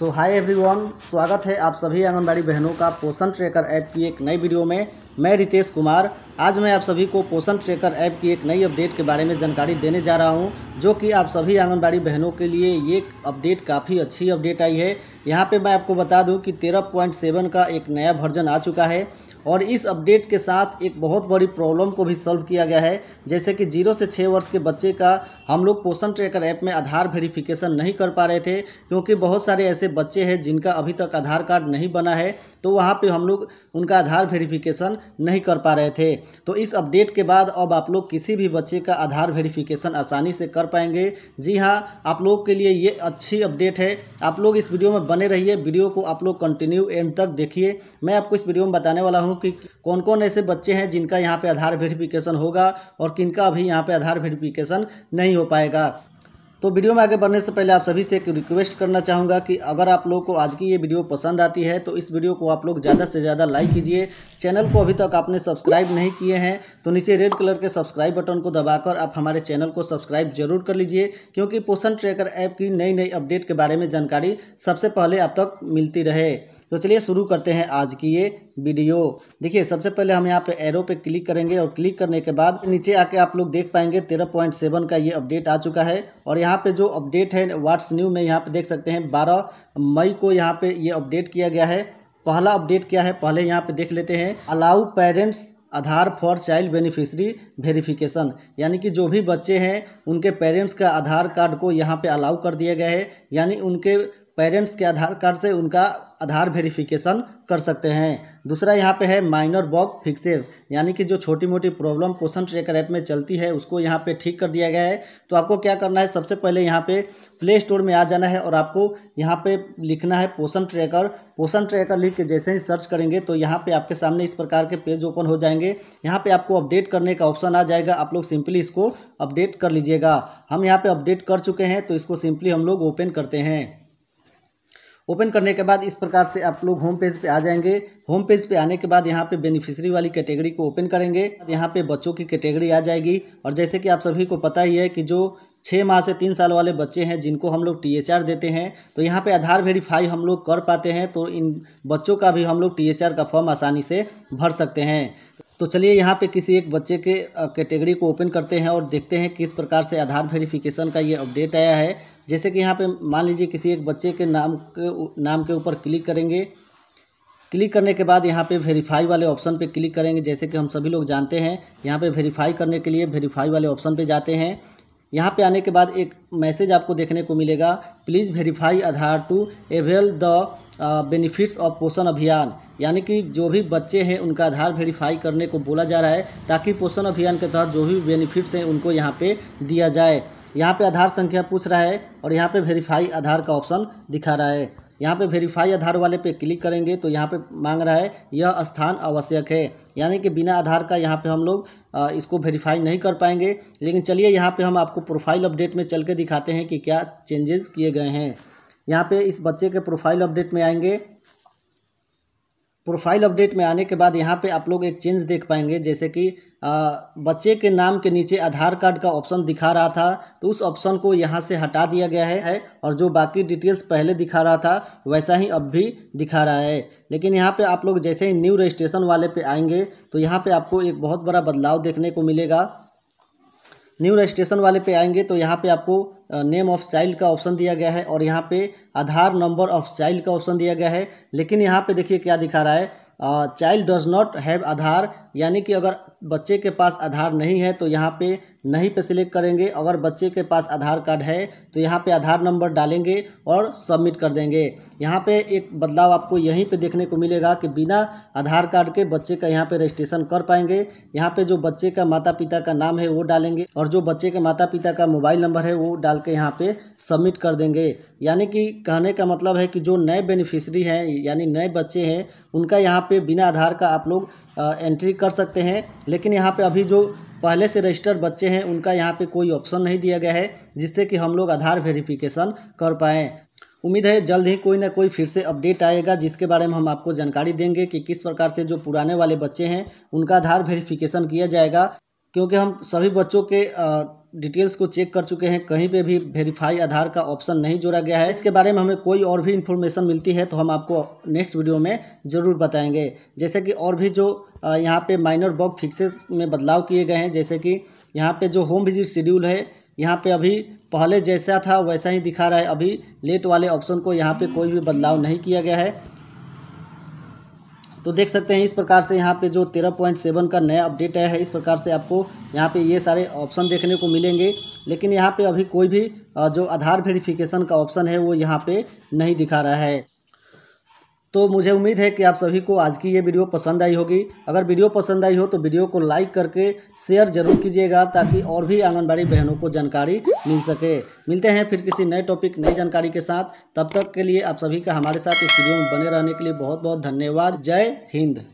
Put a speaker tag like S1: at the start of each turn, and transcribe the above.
S1: सो hi everyone स्वागत है आप सभी आंगनबाड़ी बहनों का पोषण ट्रैकर ऐप की एक नई वीडियो में मैं रितेश कुमार आज मैं आप सभी को पोषण ट्रैकर ऐप की एक नई अपडेट के बारे में जानकारी देने जा रहा हूं जो कि आप सभी आंगनबाड़ी बहनों के लिए ये अपडेट काफ़ी अच्छी अपडेट आई है यहाँ पे मैं आपको बता दूं कि तेरह का एक नया वर्जन आ चुका है और इस अपडेट के साथ एक बहुत बड़ी प्रॉब्लम को भी सॉल्व किया गया है जैसे कि जीरो से छः वर्ष के बच्चे का हम लोग पोषण ट्रैकर ऐप में आधार वेरिफिकेशन नहीं कर पा रहे थे क्योंकि बहुत सारे ऐसे बच्चे हैं जिनका अभी तक आधार कार्ड नहीं बना है तो वहाँ पर हम लोग उनका आधार वेरीफिकेशन नहीं कर पा रहे थे तो इस अपडेट के बाद अब आप लोग किसी भी बच्चे का आधार वेरीफिकेशन आसानी से कर पाएंगे जी हाँ आप लोग के लिए ये अच्छी अपडेट है आप लोग इस वीडियो में बने रहिए वीडियो को आप लोग कंटिन्यू एंड तक देखिए मैं आपको इस वीडियो में बताने वाला हूँ हूँ कि कौन कौन ऐसे बच्चे हैं जिनका यहाँ पे आधार वेरिफिकेशन होगा और किनका अभी यहाँ पे आधार वेरिफिकेशन नहीं हो पाएगा तो वीडियो में आगे बढ़ने से पहले आप सभी से एक रिक्वेस्ट करना चाहूँगा कि अगर आप लोग को आज की ये वीडियो पसंद आती है तो इस वीडियो को आप लोग ज़्यादा से ज़्यादा लाइक कीजिए चैनल को अभी तक आपने सब्सक्राइब नहीं किए हैं तो नीचे रेड कलर के सब्सक्राइब बटन को दबाकर आप हमारे चैनल को सब्सक्राइब जरूर कर लीजिए क्योंकि पोषण ट्रैकर ऐप की नई नई अपडेट के बारे में जानकारी सबसे पहले आप तक मिलती रहे तो चलिए शुरू करते हैं आज की ये वीडियो देखिए सबसे पहले हम यहाँ पे एरो पे क्लिक करेंगे और क्लिक करने के बाद नीचे आके आप लोग देख पाएंगे तेरह पॉइंट सेवन का ये अपडेट आ चुका है और यहाँ पे जो अपडेट है व्हाट्स न्यू में यहाँ पे देख सकते हैं बारह मई को यहाँ पे ये अपडेट किया गया है पहला अपडेट क्या है पहले यहाँ पे देख लेते हैं allow parents Aadhaar for child beneficiary verification यानी कि जो भी बच्चे हैं उनके पेरेंट्स का आधार कार्ड को यहाँ पे अलाउ कर दिया गया है यानी उनके पेरेंट्स के आधार कार्ड से उनका आधार वेरिफिकेशन कर सकते हैं दूसरा यहाँ पे है माइनर बॉग फिक्सेस यानी कि जो छोटी मोटी प्रॉब्लम पोषण ट्रेकर ऐप में चलती है उसको यहाँ पे ठीक कर दिया गया है तो आपको क्या करना है सबसे पहले यहाँ पे प्ले स्टोर में आ जाना है और आपको यहाँ पे लिखना है पोषण ट्रेकर पोषण ट्रैकर लिख के जैसे ही सर्च करेंगे तो यहाँ पर आपके सामने इस प्रकार के पेज ओपन हो जाएंगे यहाँ पर आपको अपडेट करने का ऑप्शन आ जाएगा आप लोग सिंपली इसको अपडेट कर लीजिएगा हम यहाँ पर अपडेट कर चुके हैं तो इसको सिंपली हम लोग ओपन करते हैं ओपन करने के बाद इस प्रकार से आप लोग होम पेज पे आ जाएंगे होम पेज पे आने के बाद यहाँ पे बेनिफिशरी वाली कैटेगरी को ओपन करेंगे यहाँ पे बच्चों की कैटेगरी आ जाएगी और जैसे कि आप सभी को पता ही है कि जो छः माह से तीन साल वाले बच्चे हैं जिनको हम लोग टी देते हैं तो यहाँ पे आधार वेरीफाई हम लोग कर पाते हैं तो इन बच्चों का भी हम लोग टी का फॉर्म आसानी से भर सकते हैं तो चलिए यहाँ पे किसी एक बच्चे के कैटेगरी को ओपन करते हैं और देखते हैं किस प्रकार से आधार वेरिफिकेशन का ये अपडेट आया है जैसे कि यहाँ पे मान लीजिए किसी एक बच्चे के नाम के नाम के ऊपर क्लिक करेंगे क्लिक करने के बाद यहाँ पे वेरीफाई वाले ऑप्शन पे क्लिक करेंगे जैसे कि हम सभी लोग जानते हैं यहाँ पे वेरीफाई करने के लिए वेरीफाई वाले ऑप्शन पे जाते हैं यहाँ पे आने के बाद एक मैसेज आपको देखने को मिलेगा please verify Aadhaar to avail the benefits of Poshan Abhiyan यानी कि जो भी बच्चे हैं उनका आधार वेरीफाई करने को बोला जा रहा है ताकि पोषण अभियान के तहत जो भी बेनिफिट्स हैं उनको यहाँ पे दिया जाए यहाँ पे आधार संख्या पूछ रहा है और यहाँ पे वेरीफाई आधार का ऑप्शन दिखा रहा है यहाँ पे वेरीफाई आधार वाले पे क्लिक करेंगे तो यहाँ पे मांग रहा है यह स्थान आवश्यक है यानी कि बिना आधार का यहाँ पे हम लोग इसको वेरीफाई नहीं कर पाएंगे लेकिन चलिए यहाँ पे हम आपको प्रोफाइल अपडेट में चल के दिखाते हैं कि क्या चेंजेस किए गए हैं यहाँ पे इस बच्चे के प्रोफाइल अपडेट में आएंगे प्रोफाइल अपडेट में आने के बाद यहाँ पे आप लोग एक चेंज देख पाएंगे जैसे कि बच्चे के नाम के नीचे आधार कार्ड का ऑप्शन दिखा रहा था तो उस ऑप्शन को यहाँ से हटा दिया गया है, और जो बाकी डिटेल्स पहले दिखा रहा था वैसा ही अब भी दिखा रहा है लेकिन यहाँ पे आप लोग जैसे ही न्यू रजिस्ट्रेशन वाले पे आएंगे तो यहाँ पर आपको एक बहुत बड़ा बदलाव देखने को मिलेगा न्यू रजिस्ट्रेशन वाले पे आएंगे तो यहाँ पे आपको नेम ऑफ चाइल्ड का ऑप्शन दिया गया है और यहाँ पे आधार नंबर ऑफ चाइल्ड का ऑप्शन दिया गया है लेकिन यहाँ पे देखिए क्या दिखा रहा है child does not have Aadhaar यानी कि अगर बच्चे के पास आधार नहीं है तो यहाँ पे नहीं पे सिलेक्ट करेंगे अगर बच्चे के पास आधार कार्ड है तो यहाँ पे आधार नंबर डालेंगे और सबमिट कर देंगे यहाँ पे एक बदलाव आपको यहीं पे देखने को मिलेगा कि बिना आधार कार्ड के बच्चे का यहाँ पे रजिस्ट्रेशन कर पाएंगे यहाँ पे जो बच्चे का माता पिता का नाम है वो डालेंगे और जो बच्चे के माता पिता का मोबाइल नंबर है वो डाल के यहाँ पे सबमिट कर देंगे यानी कि कहने का मतलब है कि जो नए बेनिफिशरी हैं यानी नए बच्चे हैं उनका यहाँ पे बिना आधार का आप लोग एंट्री कर सकते हैं लेकिन यहाँ पे अभी जो पहले से रजिस्टर बच्चे हैं उनका यहाँ पे कोई ऑप्शन नहीं दिया गया है जिससे कि हम लोग आधार वेरिफिकेशन कर पाएँ उम्मीद है जल्द ही कोई ना कोई फिर से अपडेट आएगा जिसके बारे में हम आपको जानकारी देंगे कि किस प्रकार से जो पुराने वाले बच्चे हैं उनका आधार वेरिफिकेशन किया जाएगा क्योंकि हम सभी बच्चों के डिटेल्स को चेक कर चुके हैं कहीं पे भी वेरीफाई आधार का ऑप्शन नहीं जोड़ा गया है इसके बारे में हमें कोई और भी इन्फॉर्मेशन मिलती है तो हम आपको नेक्स्ट वीडियो में ज़रूर बताएंगे जैसे कि और भी जो यहाँ पे माइनर बॉक फिक्सेस में बदलाव किए गए हैं जैसे कि यहाँ पे जो होम विजिट शेड्यूल है यहाँ पे अभी पहले जैसा था वैसा ही दिखा रहा है अभी लेट वाले ऑप्शन को यहाँ पे कोई भी बदलाव नहीं किया गया है तो देख सकते हैं इस प्रकार से यहाँ पे जो तेरह पॉइंट सेवन का नया अपडेट आया है इस प्रकार से आपको यहाँ पे ये सारे ऑप्शन देखने को मिलेंगे लेकिन यहाँ पे अभी कोई भी जो आधार वेरिफिकेशन का ऑप्शन है वो यहाँ पे नहीं दिखा रहा है तो मुझे उम्मीद है कि आप सभी को आज की ये वीडियो पसंद आई होगी अगर वीडियो पसंद आई हो तो वीडियो को लाइक करके शेयर जरूर कीजिएगा ताकि और भी आंगनबाड़ी बहनों को जानकारी मिल सके मिलते हैं फिर किसी नए टॉपिक नई जानकारी के साथ तब तक के लिए आप सभी का हमारे साथ इस वीडियो में बने रहने के लिए बहुत बहुत धन्यवाद जय हिंद